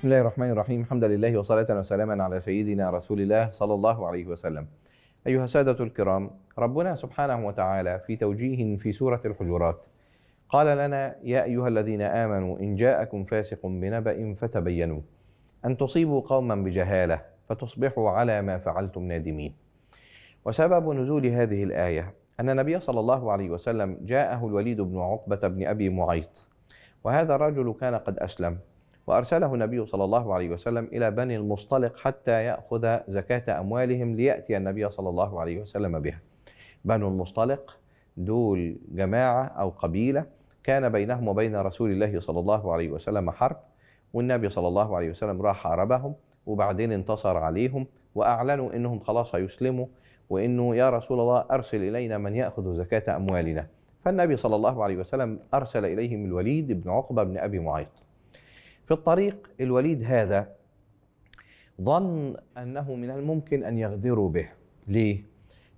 بسم الله الرحمن الرحيم الحمد لله وصلاة وسلاما على سيدنا رسول الله صلى الله عليه وسلم أيها السادة الكرام ربنا سبحانه وتعالى في توجيه في سورة الحجرات قال لنا يا أيها الذين آمنوا إن جاءكم فاسق بنبأ فتبينوا أن تصيبوا قوما بجهالة فتصبحوا على ما فعلتم نادمين وسبب نزول هذه الآية أن النبي صلى الله عليه وسلم جاءه الوليد بن عقبة بن أبي معيط وهذا الرجل كان قد أسلم وأرسله النبي صلى الله عليه وسلم إلى بني المصطلق حتى يأخذ زكاة أموالهم ليأتي النبي صلى الله عليه وسلم بها بنو المصطلق دول جماعة أو قبيلة كان بينهم وبين رسول الله صلى الله عليه وسلم حرب والنبي صلى الله عليه وسلم راح حاربهم وبعدين انتصر عليهم وأعلنوا أنهم خلاص هيسلموا وأنه يا رسول الله أرسل إلينا من يأخذ زكاة أموالنا فالنبي صلى الله عليه وسلم أرسل إليهم الوليد بن عقبة بن أبي معيط في الطريق الوليد هذا ظن أنه من الممكن أن يغدروا به ليه؟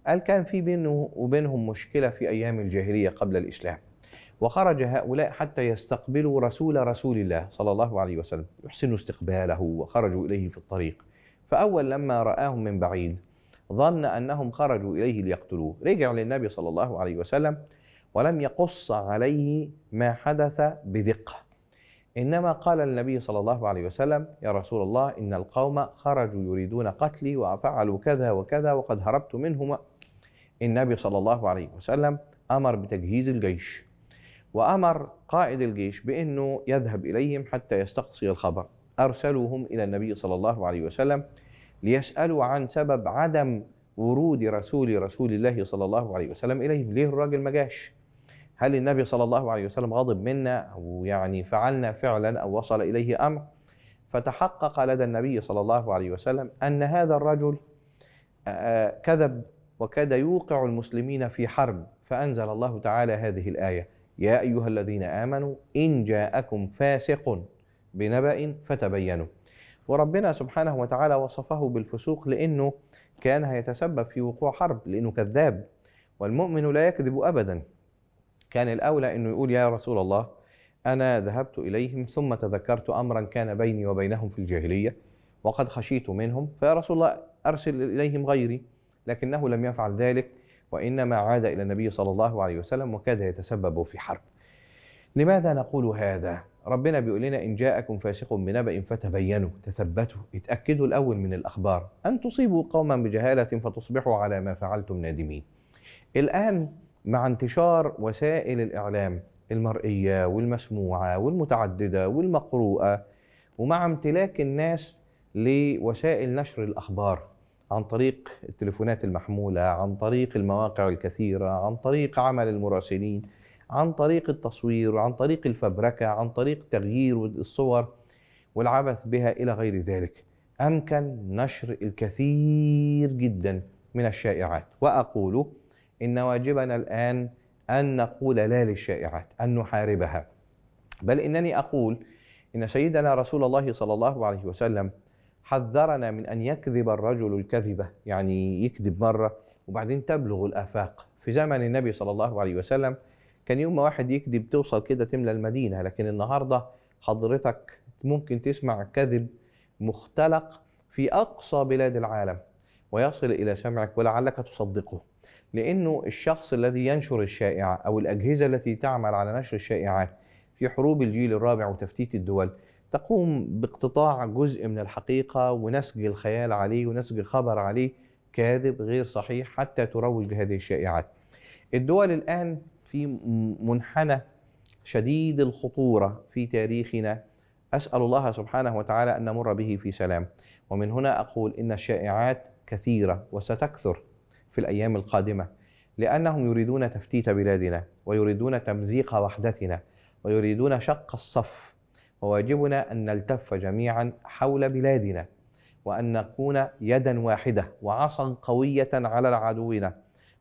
قال كان في بينه وبينهم مشكلة في أيام الجاهلية قبل الإسلام وخرج هؤلاء حتى يستقبلوا رسول رسول الله صلى الله عليه وسلم يحسنوا استقباله وخرجوا إليه في الطريق فأول لما رآهم من بعيد ظن أنهم خرجوا إليه ليقتلوه رجع للنبي صلى الله عليه وسلم ولم يقص عليه ما حدث بدقة إنما قال النبي صلى الله عليه وسلم يا رسول الله إن القوم خرجوا يريدون قتلي وفعلوا كذا وكذا وقد هربت منهما النبي صلى الله عليه وسلم أمر بتجهيز الجيش وأمر قائد الجيش بأنه يذهب إليهم حتى يستقصي الخبر أرسلوهم إلى النبي صلى الله عليه وسلم ليسألوا عن سبب عدم ورود رسول رسول الله صلى الله عليه وسلم إليهم ليه الراجل ما جاش هل النبي صلى الله عليه وسلم غضب منا ويعني فعلنا فعلا أو وصل إليه أمر فتحقق لدى النبي صلى الله عليه وسلم أن هذا الرجل آه، آه، كذب وكاد يوقع المسلمين في حرب فأنزل الله تعالى هذه الآية يا أيها الذين آمنوا إن جاءكم فاسق بنبأ فتبينوا وربنا سبحانه وتعالى وصفه بالفسوق لأنه كان هيتسبب في وقوع حرب لأنه كذاب والمؤمن لا يكذب أبدا كان الأولى أنه يقول يا رسول الله أنا ذهبت إليهم ثم تذكرت أمرا كان بيني وبينهم في الجاهلية وقد خشيت منهم فيا رسول الله أرسل إليهم غيري لكنه لم يفعل ذلك وإنما عاد إلى النبي صلى الله عليه وسلم وكاد يتسبب في حرب لماذا نقول هذا؟ ربنا بيقول لنا إن جاءكم فاسق بنبأ فتبينوا تثبتوا اتأكدوا الأول من الأخبار أن تصيبوا قوما بجهالة فتصبحوا على ما فعلتم نادمين الآن مع انتشار وسائل الاعلام المرئيه والمسموعه والمتعدده والمقروءه ومع امتلاك الناس لوسائل نشر الاخبار عن طريق التليفونات المحموله عن طريق المواقع الكثيره عن طريق عمل المراسلين عن طريق التصوير عن طريق الفبركه عن طريق تغيير الصور والعبث بها الى غير ذلك امكن نشر الكثير جدا من الشائعات واقوله إن واجبنا الآن أن نقول لا للشائعات أن نحاربها بل إنني أقول إن سيدنا رسول الله صلى الله عليه وسلم حذرنا من أن يكذب الرجل الكذبة يعني يكذب مرة وبعدين تبلغ الآفاق في زمن النبي صلى الله عليه وسلم كان يوم ما واحد يكذب توصل كده تملى المدينة لكن النهاردة حضرتك ممكن تسمع كذب مختلق في أقصى بلاد العالم ويصل إلى سمعك ولعلك تصدقه لانه الشخص الذي ينشر الشائعه او الاجهزه التي تعمل على نشر الشائعات في حروب الجيل الرابع وتفتيت الدول تقوم باقتطاع جزء من الحقيقه ونسج الخيال عليه ونسج خبر عليه كاذب غير صحيح حتى تروج لهذه الشائعات. الدول الان في منحنى شديد الخطوره في تاريخنا اسال الله سبحانه وتعالى ان نمر به في سلام ومن هنا اقول ان الشائعات كثيره وستكثر في الأيام القادمة لأنهم يريدون تفتيت بلادنا ويريدون تمزيق وحدتنا ويريدون شق الصف وواجبنا أن نلتف جميعا حول بلادنا وأن نكون يدا واحدة وعصا قوية على عدونا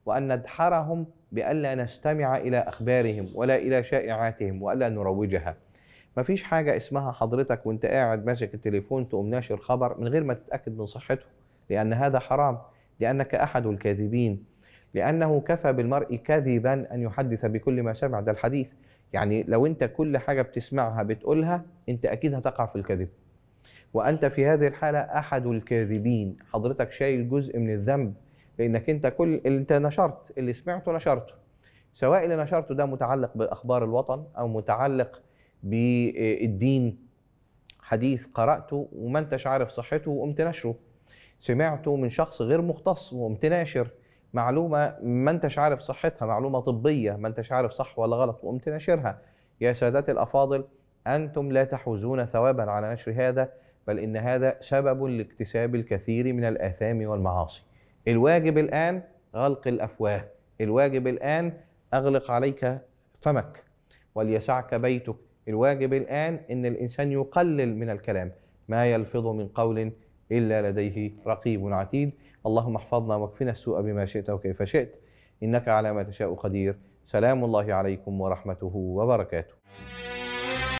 وأن ندحرهم بألا نستمع إلى أخبارهم ولا إلى شائعاتهم وألا نروجها مفيش حاجة اسمها حضرتك وانت قاعد ماسك التليفون تقوم ناشر خبر من غير ما تتأكد من صحته لأن هذا حرام لأنك أحد الكاذبين لأنه كفى بالمرء كذبا أن يحدث بكل ما سمع ده الحديث يعني لو أنت كل حاجة بتسمعها بتقولها أنت أكيد هتقع في الكذب وأنت في هذه الحالة أحد الكاذبين حضرتك شايل جزء من الذنب لأنك أنت كل اللي أنت نشرت اللي سمعته نشرته سواء اللي نشرته ده متعلق بأخبار الوطن أو متعلق بالدين حديث قرأته وما أنتش عارف صحته وقمت نشره سمعته من شخص غير مختص ومتناشر معلومه ما انتش عارف صحتها معلومه طبيه ما انتش عارف صح ولا غلط وقمت ناشرها يا سادتي الافاضل انتم لا تحوزون ثوابا على نشر هذا بل ان هذا سبب لاكتساب الكثير من الاثام والمعاصي الواجب الان غلق الافواه الواجب الان اغلق عليك فمك وليسعك بيتك الواجب الان ان الانسان يقلل من الكلام ما يلفظ من قول إلا لديه رقيب عتيد اللهم احفظنا واكفنا السوء بما شئت وكيف شئت إنك على ما تشاء قدير سلام الله عليكم ورحمته وبركاته